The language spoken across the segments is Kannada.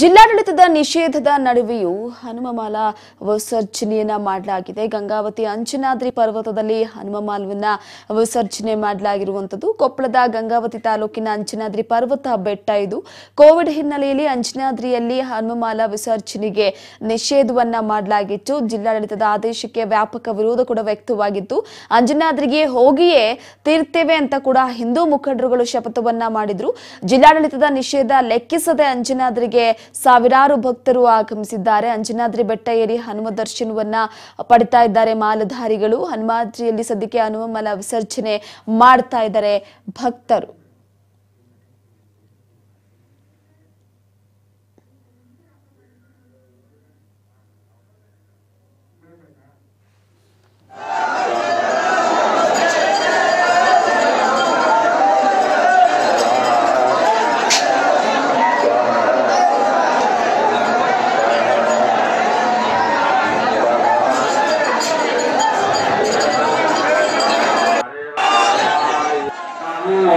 ಜಿಲ್ಲಾಡಳಿತದ ನಿಷೇಧದ ನಡುವೆಯೂ ಹನುಮಮಾಲಾ ವಿಸರ್ಜನೆಯನ್ನ ಮಾಡಲಾಗಿದೆ ಗಂಗಾವತಿ ಅಂಚನಾದ್ರಿ ಪರ್ವತದಲ್ಲಿ ಹನುಮಮಾಲವನ್ನ ವಿಸರ್ಜನೆ ಮಾಡಲಾಗಿರುವಂಥದ್ದು ಕೊಪ್ಪಳದ ಗಂಗಾವತಿ ತಾಲೂಕಿನ ಅಂಚನಾದ್ರಿ ಪರ್ವತ ಬೆಟ್ಟ ಇದು ಕೋವಿಡ್ ಹಿನ್ನೆಲೆಯಲ್ಲಿ ಅಂಚನಾದ್ರಿಯಲ್ಲಿ ಹನುಮಮಾಲಾ ವಿಸರ್ಜನೆಗೆ ನಿಷೇಧವನ್ನ ಮಾಡಲಾಗಿತ್ತು ಜಿಲ್ಲಾಡಳಿತದ ಆದೇಶಕ್ಕೆ ವ್ಯಾಪಕ ವಿರೋಧ ಕೂಡ ವ್ಯಕ್ತವಾಗಿತ್ತು ಅಂಜನಾದ್ರಿಗೆ ಹೋಗಿಯೇ ತೀರ್ತೇವೆ ಅಂತ ಕೂಡ ಹಿಂದೂ ಮುಖಂಡರುಗಳು ಶಪಥವನ್ನ ಮಾಡಿದ್ರು ಜಿಲ್ಲಾಡಳಿತದ ನಿಷೇಧ ಲೆಕ್ಕಿಸದೆ ಅಂಜನಾದ್ರಿಗೆ ಸಾವಿರಾರು ಭಕ್ತರು ಆಗಮಿಸಿದ್ದಾರೆ ಅಂಜನಾದ್ರಿ ಬೆಟ್ಟ ಏರಿ ಹನುಮ ದರ್ಶನವನ್ನ ಪಡಿತಾ ಇದ್ದಾರೆ ಮಾಲಧಾರಿಗಳು ಹನುಮಾದ್ರಿಯಲ್ಲಿ ಸದ್ಯಕ್ಕೆ ಹನುಮಮ್ಮನ ವಿಸರ್ಜನೆ ಮಾಡ್ತಾ ಇದ್ದಾರೆ ಭಕ್ತರು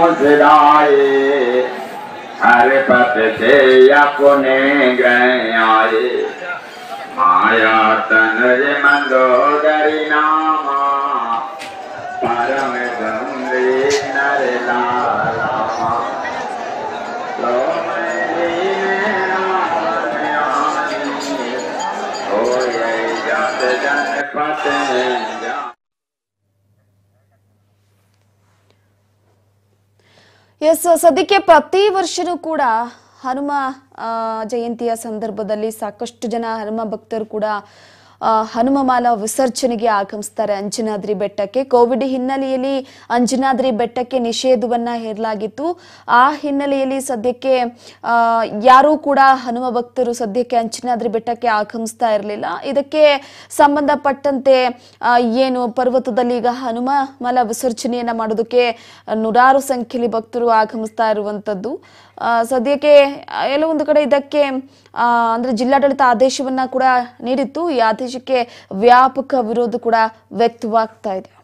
मुझराए हर पथ से अपने गए आए माया तनुज मंदोदरी नामा परम गंगे नर लामा तो जन पते ಎಸ್ ಸದ್ಯಕ್ಕೆ ಪ್ರತಿ ವರ್ಷನೂ ಕೂಡ ಹನುಮ ಜಯಂತಿಯ ಸಂದರ್ಭದಲ್ಲಿ ಸಾಕಷ್ಟು ಜನ ಹನುಮ ಭಕ್ತರು ಕೂಡ ಹನುಮಮಾಲಾ ವಿಸರ್ಜನೆಗೆ ಆಗಮಿಸ್ತಾರೆ ಅಂಜನಾದ್ರಿ ಬೆಟ್ಟಕ್ಕೆ ಕೋವಿಡ್ ಹಿನ್ನೆಲೆಯಲ್ಲಿ ಅಂಜನಾದ್ರಿ ಬೆಟ್ಟಕ್ಕೆ ನಿಷೇಧವನ್ನ ಹೇರಲಾಗಿತ್ತು ಆ ಹಿನ್ನೆಲೆಯಲ್ಲಿ ಸದ್ಯಕ್ಕೆ ಯಾರೂ ಕೂಡ ಹನುಮ ಭಕ್ತರು ಸದ್ಯಕ್ಕೆ ಅಂಜನಾದ್ರಿ ಬೆಟ್ಟಕ್ಕೆ ಆಗಮಿಸ್ತಾ ಇರಲಿಲ್ಲ ಇದಕ್ಕೆ ಸಂಬಂಧಪಟ್ಟಂತೆ ಏನು ಪರ್ವತದಲ್ಲಿ ಈಗ ಹನುಮಮಾಲ ವಿಸರ್ಜನೆಯನ್ನ ಮಾಡೋದಕ್ಕೆ ನೂರಾರು ಸಂಖ್ಯೆಯಲ್ಲಿ ಭಕ್ತರು ಆಗಮಿಸ್ತಾ ಇರುವಂತದ್ದು ಸದ್ಯಕ್ಕೆ ಎಲ್ಲ ಒಂದು ಕಡೆ ಇದಕ್ಕೆ ಅಂದ್ರೆ ಜಿಲ್ಲಾಡಳಿತ ಆದೇಶವನ್ನ ಕೂಡ ನೀಡಿತ್ತು ಈ ವ್ಯಾಪಕ ವಿರೋಧ ಕೂಡ ವ್ಯಕ್ತವಾಗ್ತಾ ಇದೆ